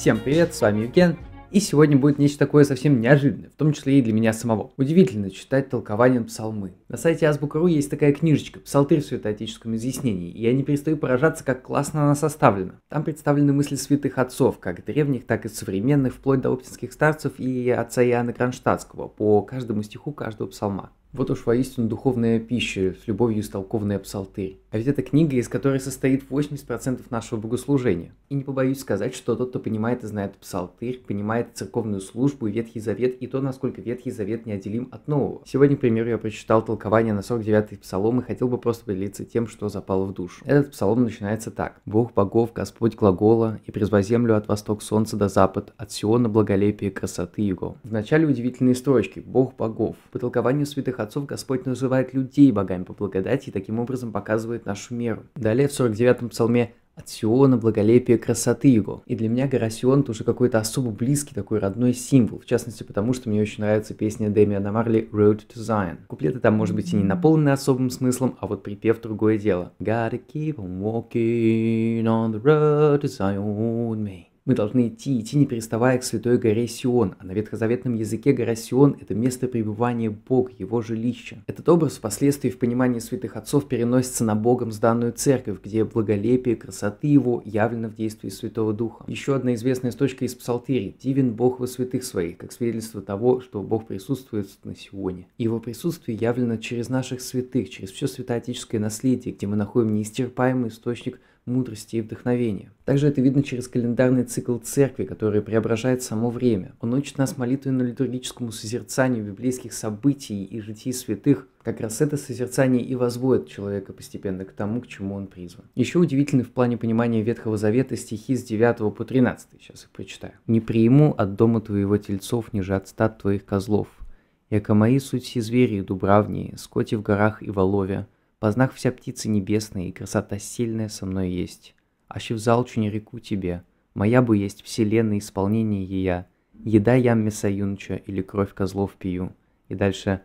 Всем привет, с вами Евген, и сегодня будет нечто такое совсем неожиданное, в том числе и для меня самого. Удивительно читать толкование псалмы. На сайте Азбука.ру есть такая книжечка «Псалтырь в святоотеческом изъяснении», и я не перестаю поражаться, как классно она составлена. Там представлены мысли святых отцов, как древних, так и современных, вплоть до оптинских старцев и отца Иоанна Кронштадтского, по каждому стиху каждого псалма. Вот уж воистину духовная пища, с любовью истолкованная псалтырь. А ведь это книга, из которой состоит 80% нашего богослужения. И не побоюсь сказать, что тот, кто понимает и знает псалтырь, понимает церковную службу и Ветхий Завет, и то, насколько Ветхий Завет неотделим от Нового. Сегодня, к примеру, я прочитал толкование на 49-й псалом и хотел бы просто поделиться тем, что запало в душу. Этот псалом начинается так. «Бог богов, Господь глагола, и призва землю от восток солнца до запад, от Сиона благолепие красоты его». Вначале удивительные строчки «Бог богов». По толкованию святых отцов Господь называет людей богами по благодати и таким образом показывает оправдывает нашу меру. Далее в 49-м псалме от Сиона благолепие красоты его. И для меня гора Сион это уже какой-то особо близкий такой родной символ, в частности потому, что мне очень нравится песня Дэмиана Марли «Road to Zion». Куплеты там, может быть, и не наполнены особым смыслом, а вот припев другое дело. Gotta keep on walking on the road to Zion, mate. Мы должны идти, идти, не переставая к святой горе Сион, а на ветхозаветном языке гора Сион – это место пребывания Бога, его жилище. Этот образ впоследствии в понимании святых отцов переносится на Богом сданную церковь, где благолепие, красоты его явлено в действии Святого Духа. Еще одна известная строчка из Псалтири – «Дивен Бог во святых своих», как свидетельство того, что Бог присутствует на Сионе. Его присутствие явлено через наших святых, через все святоотеческое наследие, где мы находим неистерпаемый источник мудрости и вдохновения. Также это видно через календарный цикл церкви, который преображает само время. Он учит нас молитве на литургическому созерцанию библейских событий и житий святых. Как раз это созерцание и возводит человека постепенно к тому, к чему он призван. Еще удивительны в плане понимания Ветхого Завета стихи с 9 по 13. Сейчас их прочитаю. «Не приму от дома твоего тельцов, ниже от стад твоих козлов, яко мои суть звери и дубравнии, скоти в горах и волове, Познах вся птица небесная, и красота сильная со мной есть. Аще в залчу не реку тебе, моя бы есть вселенная исполнение ея. Еда я мясо юнча или кровь козлов пью. И дальше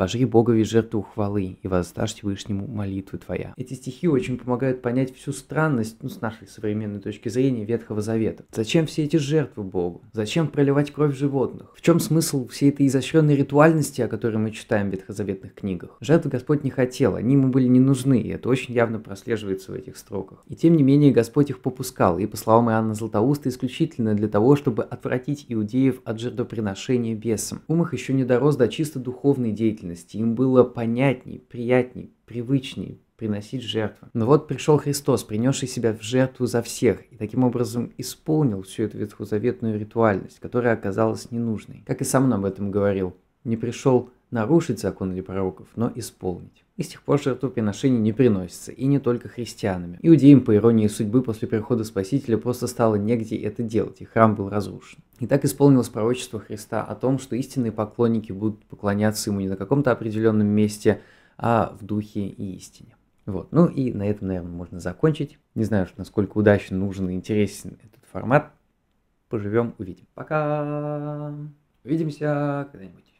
пожри Богови жертву хвалы и воздашь Всевышнему молитвы твоя. Эти стихи очень помогают понять всю странность, ну, с нашей современной точки зрения, Ветхого Завета. Зачем все эти жертвы Богу? Зачем проливать кровь животных? В чем смысл всей этой изощренной ритуальности, о которой мы читаем в ветхозаветных книгах? Жертвы Господь не хотел, они ему были не нужны, и это очень явно прослеживается в этих строках. И тем не менее Господь их попускал, и, по словам Иоанна Златоуста, исключительно для того, чтобы отвратить иудеев от жертвоприношения бесам. Ум их еще не дорос до чисто духовной деятельности, деятельности. Им было понятней, приятней, привычней приносить жертвы. Но вот пришел Христос, принесший себя в жертву за всех, и таким образом исполнил всю эту ветхозаветную ритуальность, которая оказалась ненужной. Как и сам он об этом говорил, не пришел нарушить закон или пророков, но исполнить. И с тех пор жертвоприношений не приносится, и не только христианами. Иудеям, по иронии судьбы, после прихода Спасителя просто стало негде это делать, и храм был разрушен. И так исполнилось пророчество Христа о том, что истинные поклонники будут поклоняться ему не на каком-то определенном месте, а в духе и истине. Вот. Ну и на этом, наверное, можно закончить. Не знаю, насколько удачен, нужен и интересен этот формат. Поживем, увидим. Пока! Увидимся когда-нибудь.